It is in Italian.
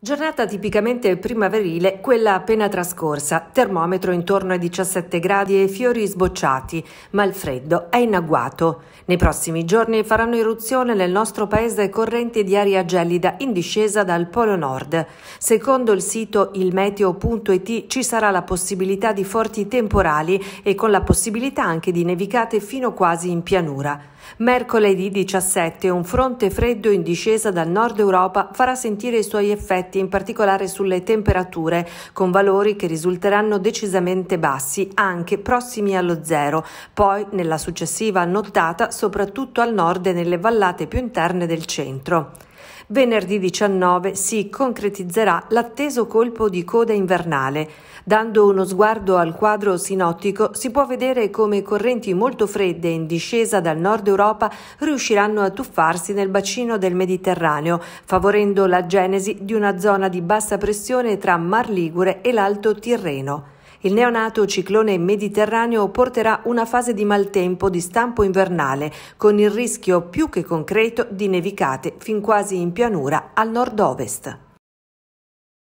Giornata tipicamente primaverile, quella appena trascorsa, termometro intorno ai 17 gradi e fiori sbocciati, ma il freddo è in agguato. Nei prossimi giorni faranno irruzione nel nostro paese correnti di aria gelida in discesa dal Polo Nord. Secondo il sito ilmeteo.it ci sarà la possibilità di forti temporali e con la possibilità anche di nevicate fino quasi in pianura. Mercoledì 17 un fronte freddo in discesa dal nord Europa farà sentire i suoi effetti effetti in particolare sulle temperature, con valori che risulteranno decisamente bassi, anche prossimi allo zero, poi nella successiva nottata soprattutto al nord e nelle vallate più interne del centro. Venerdì 19 si concretizzerà l'atteso colpo di coda invernale. Dando uno sguardo al quadro sinottico si può vedere come correnti molto fredde in discesa dal nord Europa riusciranno a tuffarsi nel bacino del Mediterraneo, favorendo la genesi di una zona di bassa pressione tra Mar Ligure e l'Alto Tirreno. Il neonato ciclone mediterraneo porterà una fase di maltempo di stampo invernale, con il rischio più che concreto di nevicate fin quasi in pianura al nord-ovest.